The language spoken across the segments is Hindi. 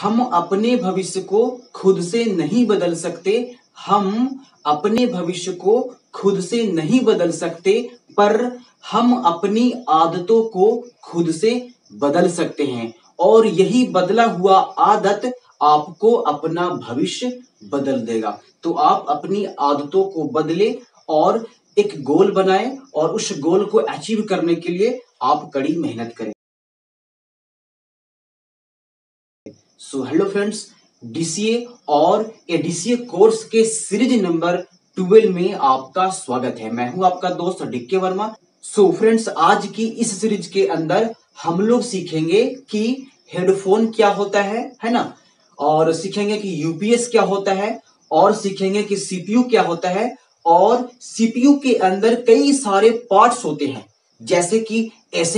हम अपने भविष्य को खुद से नहीं बदल सकते हम अपने भविष्य को खुद से नहीं बदल सकते पर हम अपनी आदतों को खुद से बदल सकते हैं और यही बदला हुआ आदत आपको अपना भविष्य बदल देगा तो आप अपनी आदतों को बदले और एक गोल बनाए और उस गोल को अचीव करने के लिए आप कड़ी मेहनत करें सो हेलो फ्रेंड्स डीसीए और एडीसीए कोर्स के सीरीज नंबर ट्वेल्व में आपका स्वागत है मैं हूं आपका दोस्त Dikke Verma so so, friends आज की इस सीरीज के अंदर हम लोग सीखेंगे कि हेडफोन क्या होता है है ना और सीखेंगे कि यूपीएस क्या होता है और सीखेंगे कि सीपीयू क्या होता है और सीपीयू के अंदर कई सारे पार्ट्स होते हैं जैसे कि एस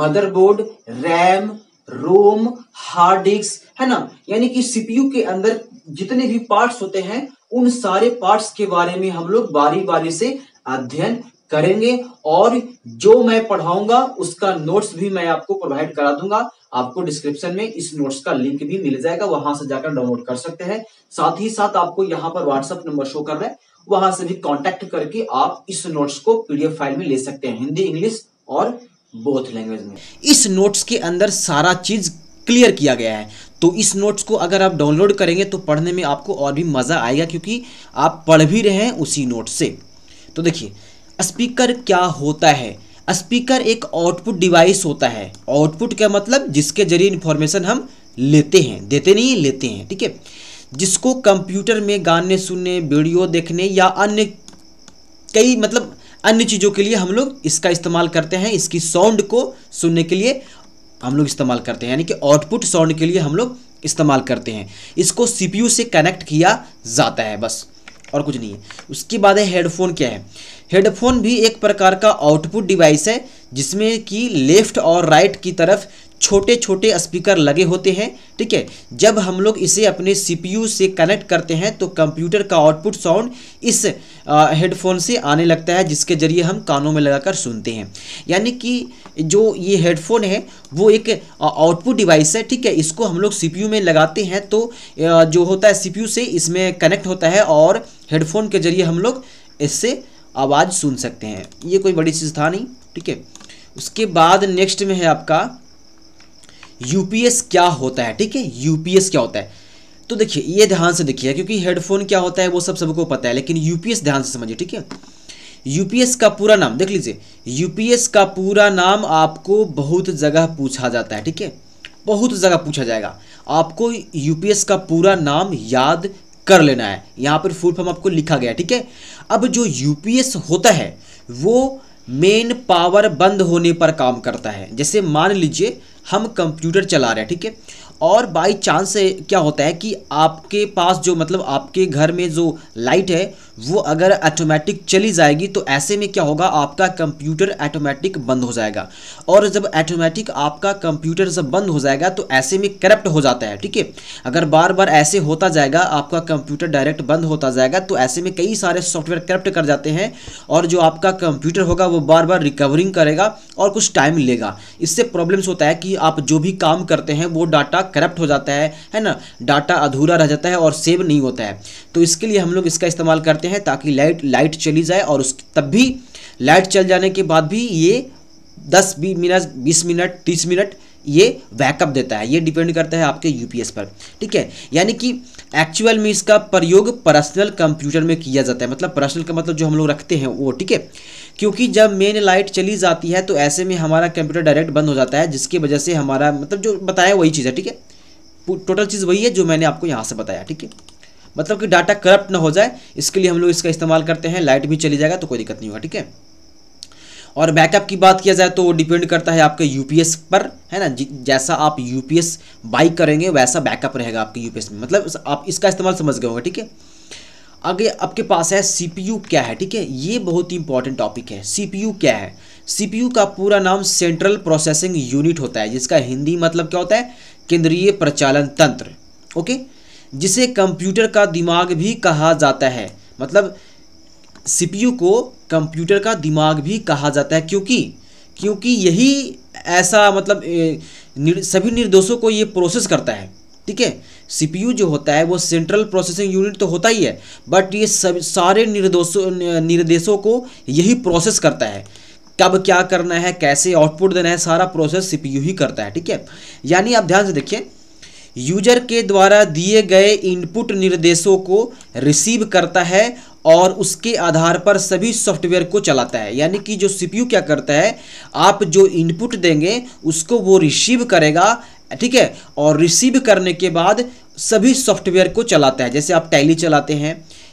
motherboard RAM ROM hard disk है ना यानी कि सीपीयू के अंदर जितने भी पार्ट्स होते हैं उन सारे पार्ट्स के बारे में हम लोग बारी बारी से अध्ययन करेंगे और जो मैं पढ़ाऊंगा उसका नोट्स भी मैं आपको प्रोवाइड करा दूंगा आपको डिस्क्रिप्शन में इस नोट्स का लिंक भी मिल जाएगा वहां से जाकर डाउनलोड कर सकते हैं साथ ही साथ आपको यहाँ पर व्हाट्सएप नंबर शो कर रहे हैं वहां से भी कांटेक्ट करके आप इस नोट्स को पीडीएफ फाइल में ले सकते हैं हिंदी इंग्लिश और बोथ लैंग्वेज में इस नोट्स के अंदर सारा चीज़ क्लियर किया गया है तो इस नोट्स को अगर आप डाउनलोड करेंगे तो पढ़ने में आपको और भी मज़ा आएगा क्योंकि आप पढ़ भी रहे हैं उसी नोट से तो देखिए स्पीकर क्या होता है स्पीकर एक आउटपुट डिवाइस होता है आउटपुट का मतलब जिसके जरिए इन्फॉर्मेशन हम लेते हैं देते नहीं लेते हैं ठीक है जिसको कंप्यूटर में गाने सुनने वीडियो देखने या अन्य कई मतलब अन्य चीज़ों के लिए हम लोग इसका इस्तेमाल करते हैं इसकी साउंड को सुनने के लिए हम लोग इस्तेमाल करते हैं यानी कि आउटपुट साउंड के लिए हम लोग इस्तेमाल करते हैं इसको सीपीयू से कनेक्ट किया जाता है बस और कुछ नहीं है उसके बाद है हेडफोन क्या है हेडफोन भी एक प्रकार का आउटपुट डिवाइस है जिसमें कि लेफ़्ट और राइट की तरफ छोटे छोटे स्पीकर लगे होते हैं ठीक है जब हम लोग इसे अपने सीपीयू से कनेक्ट करते हैं तो कंप्यूटर का आउटपुट साउंड इस हेडफोन से आने लगता है जिसके ज़रिए हम कानों में लगाकर सुनते हैं यानी कि जो ये हेडफोन है वो एक आउटपुट डिवाइस है ठीक है इसको हम लोग सी में लगाते हैं तो जो होता है सी से इसमें कनेक्ट होता है और हेडफोन के ज़रिए हम लोग इससे आवाज़ सुन सकते हैं ये कोई बड़ी चीज़ था नहीं ठीक है उसके बाद नेक्स्ट में है आपका यूपीएस क्या होता है ठीक है यूपीएस क्या होता है तो देखिए ये ध्यान से देखिए क्योंकि हेडफोन क्या होता है वो सब सबको पता है लेकिन यूपीएस ध्यान से समझिए ठीक है यूपीएस का पूरा नाम देख लीजिए यूपीएस का पूरा नाम आपको बहुत जगह पूछा जाता है ठीक है बहुत जगह पूछा जाएगा आपको यूपीएस का पूरा नाम याद कर लेना है यहां पर फुल फॉर्म आपको लिखा गया ठीक है अब जो यूपीएस होता है वो मेन पावर बंद होने पर काम करता है जैसे मान लीजिए हम कंप्यूटर चला रहे हैं ठीक है और बाई चांस क्या होता है कि आपके पास जो मतलब आपके घर में जो लाइट है वो अगर ऑटोमेटिक चली जाएगी तो ऐसे में क्या होगा आपका कंप्यूटर ऑटोमेटिक बंद हो जाएगा और जब ऑटोमेटिक आपका कंप्यूटर जब बंद हो जाएगा तो ऐसे में करप्ट हो जाता है ठीक है अगर बार बार ऐसे होता जाएगा आपका कंप्यूटर डायरेक्ट बंद होता जाएगा तो ऐसे में कई सारे सॉफ्टवेयर करप्ट कर जाते हैं और जो आपका कंप्यूटर होगा वो बार बार रिकवरिंग करेगा और कुछ टाइम लेगा इससे प्रॉब्लम्स होता है कि आप जो भी काम करते हैं वो डाटा करप्ट हो जाता है है ना डाटा अधूरा रह जाता है और सेव नहीं होता है तो इसके लिए हम लोग इसका इस्तेमाल करते हैं ताकि लाइट लाइट चली जाए और उस तब भी लाइट चल जाने के बाद भी ये दस बीस मिनट बीस मिनट तीस मिनट ये बैकअप देता है ये डिपेंड करता है आपके यूपीएस पर ठीक है यानी कि एक्चुअल में इसका प्रयोग पर्सनल कंप्यूटर में किया जाता है मतलब पर्सनल का मतलब जो हम लोग रखते हैं वो ठीक है क्योंकि जब मेन लाइट चली जाती है तो ऐसे में हमारा कंप्यूटर डायरेक्ट बंद हो जाता है जिसकी वजह से हमारा मतलब जो बताया वही चीज़ है ठीक है टोटल चीज़ वही है जो मैंने आपको यहाँ से बताया ठीक है मतलब कि डाटा करप्ट ना हो जाए इसके लिए हम लोग इसका इस्तेमाल करते हैं लाइट भी चली जाएगा तो कोई दिक्कत नहीं होगा ठीक है और बैकअप की बात किया जाए तो वो डिपेंड करता है आपके यूपीएस पर है ना जैसा आप यूपीएस बाई करेंगे वैसा बैकअप रहेगा आपके यूपीएस में मतलब आप इसका इस्तेमाल समझ गए होंगे ठीक है आगे आपके पास है सीपीयू क्या है ठीक है ये बहुत ही इंपॉर्टेंट टॉपिक है सीपीयू क्या है सीपीयू का पूरा नाम सेंट्रल प्रोसेसिंग यूनिट होता है जिसका हिंदी मतलब क्या होता है केंद्रीय प्रचालन तंत्र ओके जिसे कंप्यूटर का दिमाग भी कहा जाता है मतलब सीपीयू को कंप्यूटर का दिमाग भी कहा जाता है क्योंकि क्योंकि यही ऐसा मतलब निर, सभी निर्दोषों को ये प्रोसेस करता है ठीक है सीपीयू जो होता है वो सेंट्रल प्रोसेसिंग यूनिट तो होता ही है बट ये सब सारे निर्देशों निर्देशों को यही प्रोसेस करता है कब क्या करना है कैसे आउटपुट देना है सारा प्रोसेस सीपीयू ही करता है ठीक है यानी आप ध्यान से देखिए यूजर के द्वारा दिए गए इनपुट निर्देशों को रिसीव करता है और उसके आधार पर सभी सॉफ्टवेयर को चलाता है यानी कि जो सीपीयू क्या करता है आप जो इनपुट देंगे उसको वो रिसीव करेगा ठीक है और रिसीव करने के बाद सभी सॉफ्टवेयर को चलाता है जैसे आप टैली चलाते हैं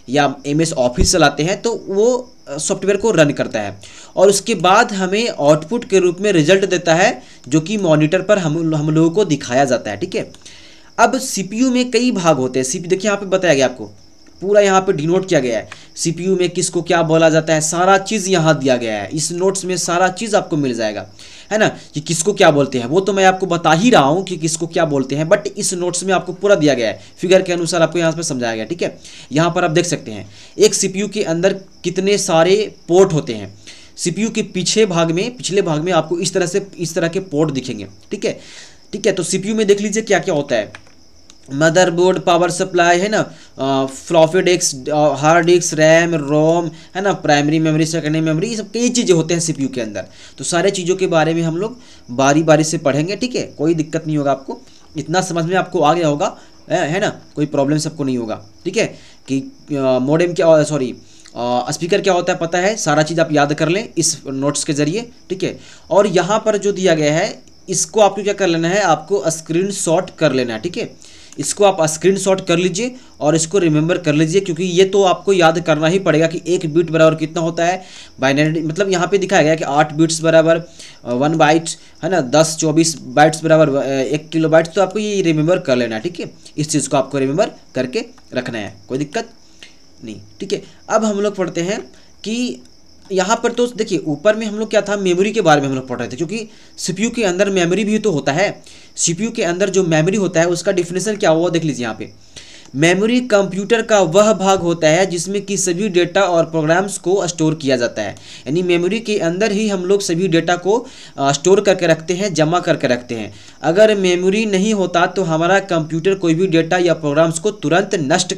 या एम एस ऑफिस चलाते हैं तो वो सॉफ्टवेयर को रन करता है और उसके बाद हमें आउटपुट के रूप में रिजल्ट देता है जो कि मॉनिटर पर हम हम लोगों को दिखाया जाता है ठीक है अब सीपीयू में कई भाग होते हैं सी देखिए यहाँ पे बताया गया आपको पूरा यहाँ पे डिनोट किया गया है सीपीयू में किसको क्या बोला जाता है सारा चीज़ यहाँ दिया गया है इस नोट्स में सारा चीज़ आपको मिल जाएगा है ना कि किसको क्या बोलते हैं वो तो मैं आपको बता ही रहा हूँ कि किसको क्या बोलते हैं बट इस नोट्स में आपको पूरा दिया गया है फिगर के अनुसार आपको यहाँ पर समझाया गया ठीक है यहाँ पर आप देख सकते हैं एक सीपीयू के अंदर कितने सारे पोर्ट होते हैं सी के पीछे भाग में पिछले भाग में आपको इस तरह से इस तरह के पोर्ट दिखेंगे ठीक है ठीक है तो सीपीयू में देख लीजिए क्या क्या होता है मदरबोर्ड पावर सप्लाई है ना floppy disk hard disk RAM ROM है ना प्राइमरी मेमोरी सेकेंडरी मेमोरी ये सब कई चीज़ें होते हैं सीपीयू के अंदर तो सारे चीज़ों के बारे में हम लोग बारी बारी से पढ़ेंगे ठीक है कोई दिक्कत नहीं होगा आपको इतना समझ में आपको आ गया होगा है ना कोई प्रॉब्लम सबको नहीं होगा ठीक है कि मोडेम क्या सॉरी स्पीकर क्या होता है पता है सारा चीज़ आप याद कर लें इस नोट्स के ज़रिए ठीक है और यहाँ पर जो दिया गया है इसको आपको क्या कर लेना है आपको स्क्रीन शॉट कर लेना है ठीक है इसको आप स्क्रीनशॉट कर लीजिए और इसको रिमेंबर कर लीजिए क्योंकि ये तो आपको याद करना ही पड़ेगा कि एक बीट बराबर कितना होता है बाइनरी मतलब यहाँ पे दिखाया गया कि आठ बीट्स बराबर वन बाइट है ना दस चौबीस बाइट्स बराबर एक किलो बाइट्स तो आपको ये रिमेंबर कर लेना है ठीक है इस चीज़ को आपको रिमेंबर करके रखना है कोई दिक्कत नहीं ठीक है अब हम लोग पढ़ते हैं कि यहाँ पर तो देखिए ऊपर में हम लोग क्या था मेमोरी के बारे में हम लोग पढ़ रहे थे क्योंकि सीपीयू के अंदर मेमोरी भी तो होता है सीपीयू के अंदर जो मेमोरी होता है उसका डिफिनेशन क्या हुआ देख लीजिए यहाँ पे मेमोरी कंप्यूटर का वह भाग होता है जिसमें कि सभी डेटा और प्रोग्राम्स को स्टोर किया जाता है यानी मेमोरी के अंदर ही हम लोग सभी डेटा को स्टोर करके रखते हैं जमा करके रखते हैं अगर मेमोरी नहीं होता तो हमारा कंप्यूटर कोई भी डेटा या प्रोग्राम्स को तुरंत नष्ट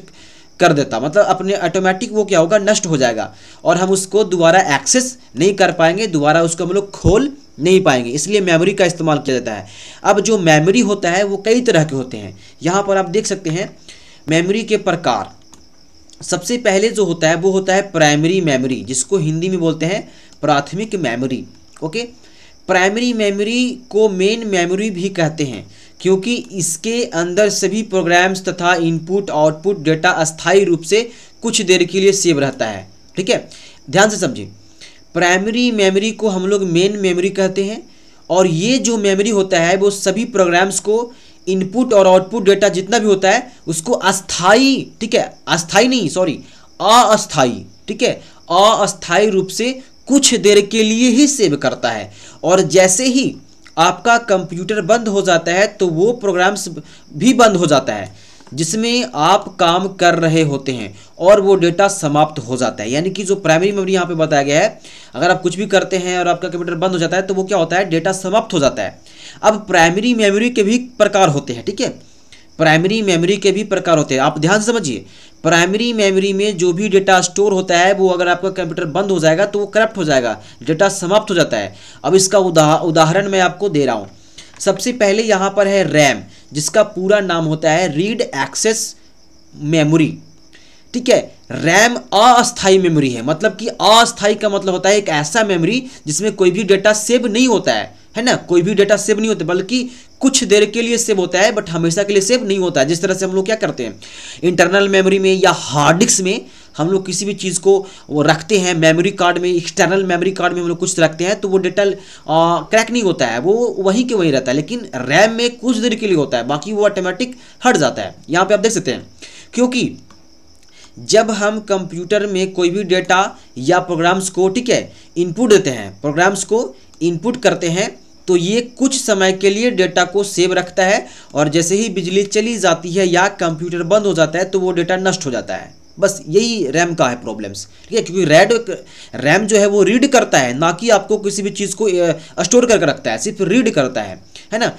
कर देता मतलब अपने ऑटोमेटिक वो क्या होगा नष्ट हो जाएगा और हम उसको दोबारा एक्सेस नहीं कर पाएंगे दोबारा उसको हम लोग खोल नहीं पाएंगे इसलिए मेमोरी का इस्तेमाल किया जाता है अब जो मेमोरी होता है वो कई तरह के होते हैं यहाँ पर आप देख सकते हैं मेमोरी के प्रकार सबसे पहले जो होता है वो होता है प्राइमरी मेमोरी जिसको हिंदी में बोलते हैं प्राथमिक मेमोरी ओके प्राइमरी मेमोरी को मेन मेमोरी भी कहते हैं क्योंकि इसके अंदर सभी प्रोग्राम्स तथा इनपुट आउटपुट डेटा अस्थायी रूप से कुछ देर के लिए सेव रहता है ठीक है ध्यान से समझिए प्राइमरी मेमोरी को हम लोग मेन मेमोरी कहते हैं और ये जो मेमोरी होता है वो सभी प्रोग्राम्स को इनपुट और आउटपुट डेटा जितना भी होता है उसको अस्थाई ठीक है अस्थाई नहीं सॉरी अस्थाई ठीक है अस्थाई रूप से कुछ देर के लिए ही सेव करता है और जैसे ही आपका कंप्यूटर बंद हो जाता है तो वो प्रोग्राम्स भी बंद हो जाता है जिसमें आप काम कर रहे होते हैं और वो डेटा समाप्त हो जाता है यानी कि जो प्राइमरी मेमोरी यहाँ पे बताया गया है अगर आप कुछ भी करते हैं और आपका कंप्यूटर बंद हो जाता है तो वो क्या होता है डेटा समाप्त हो जाता है अब प्राइमरी मेमोरी के भी प्रकार होते हैं ठीक है प्राइमरी मेमोरी के भी प्रकार होते हैं आप ध्यान से समझिए प्राइमरी मेमोरी में जो भी डेटा स्टोर होता है वो अगर आपका कंप्यूटर बंद हो जाएगा तो वो करप्ट हो जाएगा डेटा समाप्त हो जाता है अब इसका उदाह उदाहरण मैं आपको दे रहा हूँ सबसे पहले यहाँ पर है रैम जिसका पूरा नाम होता है रीड एक्सेस मेमोरी ठीक है रैम अस्थाई मेमोरी है मतलब कि अस्थाई का मतलब होता है एक ऐसा मेमोरी जिसमें कोई भी डेटा सेव नहीं होता है है ना कोई भी डेटा सेव नहीं होता बल्कि कुछ देर के लिए सेव होता है बट हमेशा के लिए सेव नहीं होता है जिस तरह से हम लोग क्या करते हैं इंटरनल मेमोरी में या हार्ड डिस्क में हम लोग किसी भी चीज़ को वो रखते हैं मेमोरी कार्ड में एक्सटर्नल मेमोरी कार्ड में हम लोग कुछ रखते हैं तो वो डेटा क्रैक नहीं होता है वो वहीं के वहीं रहता है लेकिन रैम में कुछ देर के लिए होता है बाकी वो ऑटोमेटिक हट जाता है यहाँ पर आप देख सकते हैं क्योंकि जब हम कंप्यूटर में कोई भी डेटा या प्रोग्राम्स को ठीक है इनपुट देते हैं प्रोग्राम्स को इनपुट करते हैं तो ये कुछ समय के लिए डेटा को सेव रखता है और जैसे ही बिजली चली जाती है या कंप्यूटर बंद हो जाता है तो वो डेटा नष्ट हो जाता है बस यही रैम का है प्रॉब्लम्स ठीक है क्योंकि रैड रैम जो है वो रीड करता है ना कि आपको किसी भी चीज़ को स्टोर करके रखता है सिर्फ रीड करता है है ना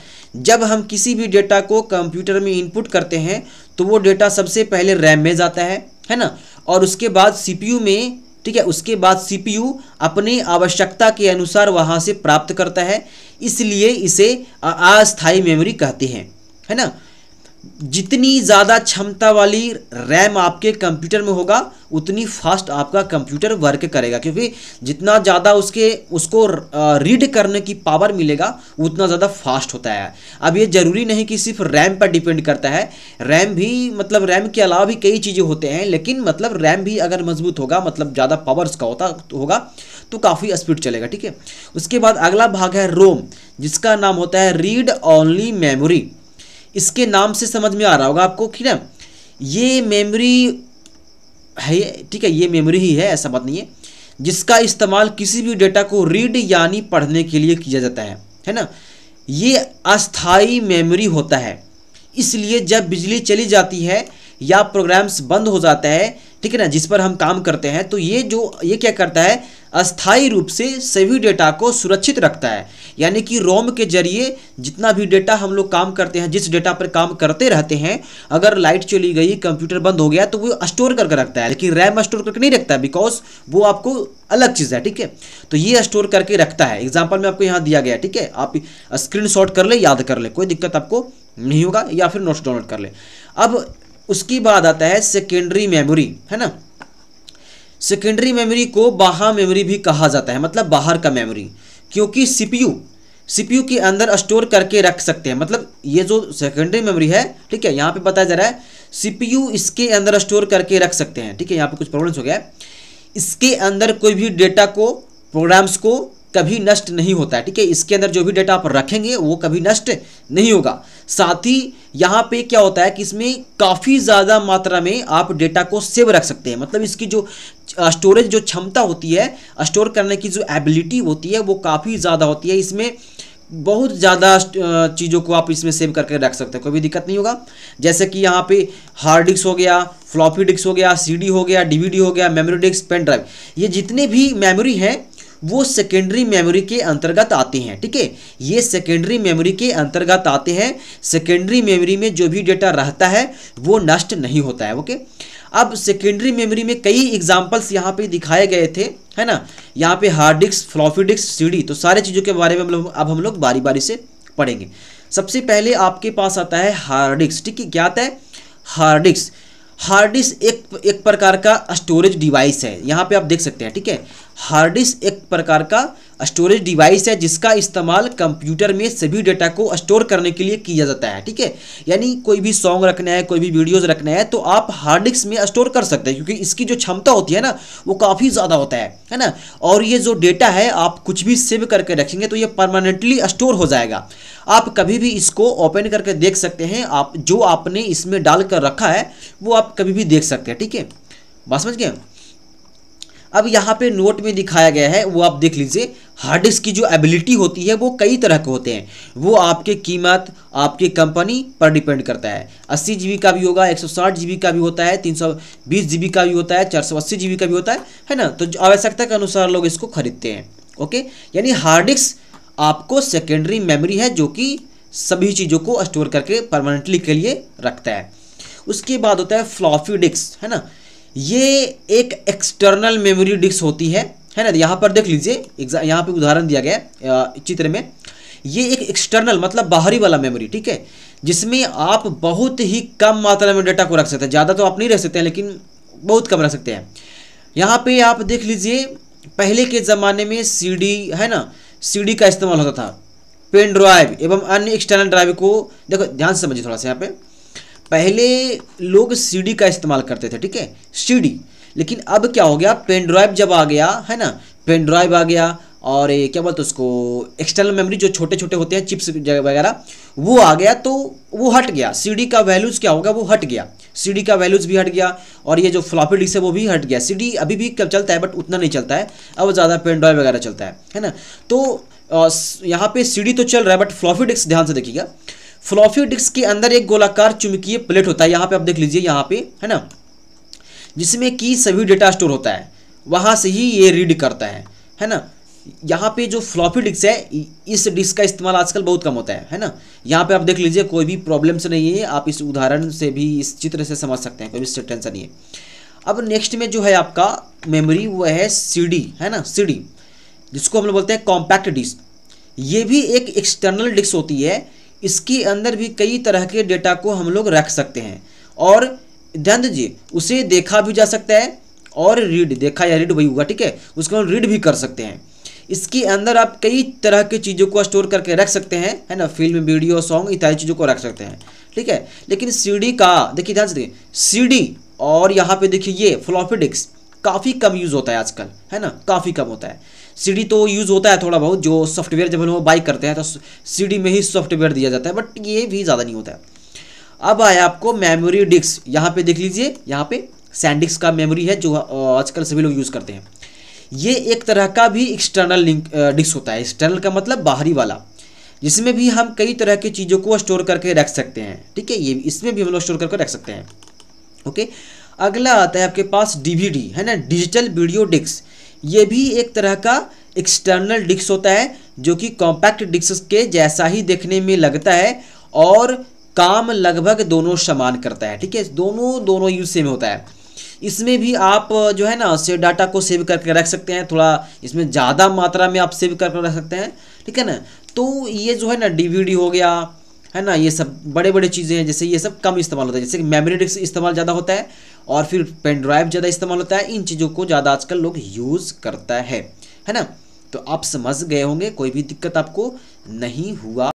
जब हम किसी भी डेटा को कंप्यूटर में इनपुट करते हैं तो वो डेटा सबसे पहले रैम में जाता है है ना और उसके बाद सीपीयू में ठीक है उसके बाद सीपीयू अपनी आवश्यकता के अनुसार वहाँ से प्राप्त करता है इसलिए इसे अस्थायी मेमोरी कहते हैं है ना जितनी ज़्यादा क्षमता वाली रैम आपके कंप्यूटर में होगा उतनी फास्ट आपका कंप्यूटर वर्क करेगा क्योंकि जितना ज़्यादा उसके उसको रीड करने की पावर मिलेगा उतना ज़्यादा फास्ट होता है अब ये ज़रूरी नहीं कि सिर्फ रैम पर डिपेंड करता है रैम भी मतलब रैम के अलावा भी कई चीज़ें होते हैं लेकिन मतलब रैम भी अगर मजबूत होगा मतलब ज़्यादा पावर उसका होता होगा तो काफ़ी स्पीड चलेगा ठीक है उसके बाद अगला भाग है रोम जिसका नाम होता है रीड ऑनली मेमोरी इसके नाम से समझ में आ रहा होगा आपको कि ना ये मेमोरी है ठीक है ये मेमोरी ही है ऐसा बात नहीं है जिसका इस्तेमाल किसी भी डेटा को रीड यानी पढ़ने के लिए किया जाता है है ना ये अस्थाई मेमोरी होता है इसलिए जब बिजली चली जाती है या प्रोग्राम्स बंद हो जाता है ठीक है ना जिस पर हम काम करते हैं तो ये जो ये क्या करता है अस्थाई रूप से सभी डेटा को सुरक्षित रखता है यानी कि रोम के जरिए जितना भी डेटा हम लोग काम करते हैं जिस डेटा पर काम करते रहते हैं अगर लाइट चली गई कंप्यूटर बंद हो गया तो वो स्टोर करके रखता है लेकिन रैम स्टोर करके नहीं रखता बिकॉज वो आपको अलग चीज़ है ठीक है तो ये स्टोर करके रखता है एग्जाम्पल में आपको यहाँ दिया गया ठीक है आप स्क्रीन कर ले याद कर ले कोई दिक्कत आपको नहीं होगा या फिर नोट्स डाउनलोड कर ले अब उसकी बात आता है सेकेंडरी मेमोरी है ना सेकेंडरी मेमोरी को बाहा मेमोरी भी कहा जाता है मतलब बाहर का मेमोरी क्योंकि सीपीयू सीपीयू के अंदर स्टोर करके रख सकते हैं मतलब ये जो सेकेंडरी मेमोरी है ठीक है यहाँ पे बताया जा रहा है सीपीयू इसके अंदर स्टोर करके रख सकते हैं ठीक है यहाँ पे कुछ प्रॉब्लम्स हो गया इसके अंदर कोई भी डेटा को प्रोग्राम्स को कभी नष्ट नहीं होता है ठीक है इसके अंदर जो भी डेटा आप रखेंगे वो कभी नष्ट नहीं होगा साथ ही यहाँ पे क्या होता है कि इसमें काफ़ी ज़्यादा मात्रा में आप डेटा को सेव रख सकते हैं मतलब इसकी जो स्टोरेज जो क्षमता होती है स्टोर करने की जो एबिलिटी होती है वो काफ़ी ज़्यादा होती है इसमें बहुत ज़्यादा चीज़ों को आप इसमें सेव करके रख सकते हैं कोई भी दिक्कत नहीं होगा जैसे कि यहाँ पे हार्ड डिस्क हो गया फ्लॉपी डिस्क हो गया सीडी हो गया डीवीडी हो गया मेमोरी डिस्क पेन ड्राइव ये जितने भी मेमोरी हैं वो सेकेंडरी मेमोरी के अंतर्गत आते हैं ठीक है ये सेकेंडरी मेमोरी के अंतर्गत आते हैं सेकेंडरी मेमोरी में जो भी डेटा रहता है वो नष्ट नहीं होता है ओके अब सेकेंडरी मेमोरी में कई एग्जाम्पल्स यहाँ पे दिखाए गए थे है ना यहाँ पे hard disk floppy disk CD तो सारे चीज़ों के बारे में हम लोग अब हम लोग बारी बारी से पढ़ेंगे सबसे पहले आपके पास आता है हार्ड डिस्क ठीक है क्या आता है हार्ड डिस्क हार्ड डिस्क एक एक प्रकार का स्टोरेज डिवाइस है यहाँ पे आप देख सकते हैं ठीक है हार्ड डिस्क एक प्रकार का स्टोरेज डिवाइस है जिसका इस्तेमाल कंप्यूटर में सभी डेटा को स्टोर करने के लिए किया जाता है ठीक है यानी कोई भी सॉन्ग रखना है कोई भी वीडियोस रखना है तो आप हार्ड डिस्क में स्टोर कर सकते हैं क्योंकि इसकी जो क्षमता होती है ना वो काफ़ी ज़्यादा होता है है ना और ये जो डेटा है आप कुछ भी सेव करके रखेंगे तो ये परमानेंटली स्टोर हो जाएगा आप कभी भी इसको ओपन करके देख सकते हैं आप जो आपने इसमें डाल कर रखा है वो आप कभी भी देख सकते हैं ठीक है बात समझ गए अब यहाँ पे नोट में दिखाया गया है वो आप देख लीजिए हार्ड डिस्क की जो एबिलिटी होती है वो कई तरह के होते हैं वो आपके कीमत आपकी कंपनी पर डिपेंड करता है अस्सी जी का भी होगा एक सौ का भी होता है तीन सौ का भी होता है चार सौ का भी होता है है ना तो आवश्यकता के अनुसार लोग इसको खरीदते हैं ओके यानी हार्ड डिस्क आपको सेकेंडरी मेमोरी है जो कि सभी चीज़ों को स्टोर करके परमानेंटली के लिए रखता है उसके बाद होता है फ्लॉफी डिस्क है ना ये एक एक्सटर्नल मेमोरी डिस्क होती है है ना यहाँ पर देख लीजिए एग्जाम यहाँ पे उदाहरण दिया गया है चित्र में ये एक एक्सटर्नल मतलब बाहरी वाला मेमोरी ठीक है जिसमें आप बहुत ही कम मात्रा में डेटा को रख सकते हैं ज़्यादा तो आप नहीं रख सकते हैं लेकिन बहुत कम रख सकते हैं यहाँ पे आप देख लीजिए पहले के ज़माने में सीडी है ना सीडी का इस्तेमाल होता था पेन ड्राइव एवं अन्य एक्सटर्नल ड्राइव को देखो ध्यान से समझिए थोड़ा सा यहाँ पे पहले लोग सीडी का इस्तेमाल करते थे ठीक है सीडी लेकिन अब क्या हो गया पेन ड्राइव जब आ गया है ना पेन ड्राइव आ गया और ये क्या बोलते उसको एक्सटर्नल मेमोरी जो छोटे छोटे होते हैं चिप्स वगैरह वो आ गया तो वो हट गया सीडी का वैल्यूज़ क्या होगा वो हट गया सीडी का वैल्यूज़ भी हट गया और ये जो फ्लॉपी डिस्क है वो भी हट गया सीडी अभी भी कब चलता है बट उतना नहीं चलता है अब ज़्यादा पेन ड्राइव वगैरह चलता है है ना तो यहाँ पे सीडी तो चल रहा है बट फ्लॉपी डिस्क ध्यान से देखिएगा फ्लॉफी डिस्क के अंदर एक गोलाकार चुमकीय प्लेट होता है यहाँ पे आप देख लीजिए यहाँ पे है ना जिसमें कि सभी डेटा स्टोर होता है वहाँ से ही ये रीड करता है है ना यहाँ पे जो फ्लॉफी डिस्क है इस डिस्क का इस्तेमाल आजकल बहुत कम होता है है ना यहाँ पे आप देख लीजिए कोई भी से नहीं है आप इस उदाहरण से भी इस चित्र से समझ सकते हैं कोई भी टेंशन नहीं है अब नेक्स्ट में जो है आपका मेमोरी वो है सी है ना सी जिसको हम लोग बोलते हैं कॉम्पैक्ट डिस्क ये भी एक एक्सटर्नल डिस्क होती है इसके अंदर भी कई तरह के डेटा को हम लोग रख सकते हैं और ध्यान दीजिए उसे देखा भी जा सकता है और रीड देखा या रीड वही हुआ ठीक है उसको हम रीड भी कर सकते हैं इसके अंदर आप कई तरह की चीज़ों को स्टोर करके रख सकते हैं है ना फिल्म वीडियो सॉन्ग इत्यादि चीज़ों को रख सकते हैं ठीक है लेकिन सी का देखिए ध्यान से देखिए सी और यहाँ पे देखिए ये फ्लॉपी डिस्क काफ़ी कम यूज़ होता है आजकल है ना काफ़ी कम होता है सी तो यूज़ होता है थोड़ा बहुत जो सॉफ्टवेयर जब हम लोग बाई करते हैं तो सी में ही सॉफ्टवेयर दिया जाता है बट ये भी ज़्यादा नहीं होता है अब आया आपको मेमोरी डिस्क यहाँ पे देख लीजिए यहाँ पे सैंडिक्स का मेमोरी है जो आजकल सभी लोग यूज़ करते हैं ये एक तरह का भी एक्सटर्नल लिंक डिस्क होता है एक्सटर्नल का मतलब बाहरी वाला जिसमें भी हम कई तरह की चीज़ों को स्टोर करके रख सकते हैं ठीक है ये इसमें भी हम लोग स्टोर करके रख सकते हैं ओके अगला आता है आपके पास डीवीडी है ना डिजिटल वीडियो डिस्क ये भी एक तरह का एक्सटर्नल डिस्क होता है जो कि कॉम्पैक्ट डिस्क के जैसा ही देखने में लगता है और काम लगभग दोनों समान करता है ठीक है दोनों दोनों यूज सेम होता है इसमें भी आप जो है ना से डाटा को सेव करके रख सकते हैं थोड़ा इसमें ज़्यादा मात्रा में आप सेव करके रख सकते हैं ठीक है ना तो ये जो है ना डीवीडी हो गया है ना ये सब बड़े बड़े चीज़ें हैं जैसे ये सब कम इस्तेमाल होता है जैसे कि मेमोरी डिस्क इस्तेमाल ज़्यादा होता है और फिर पेन ड्राइव ज़्यादा इस्तेमाल होता है इन चीज़ों को ज़्यादा आजकल लोग यूज़ करता है है ना तो आप समझ गए होंगे कोई भी दिक्कत आपको नहीं हुआ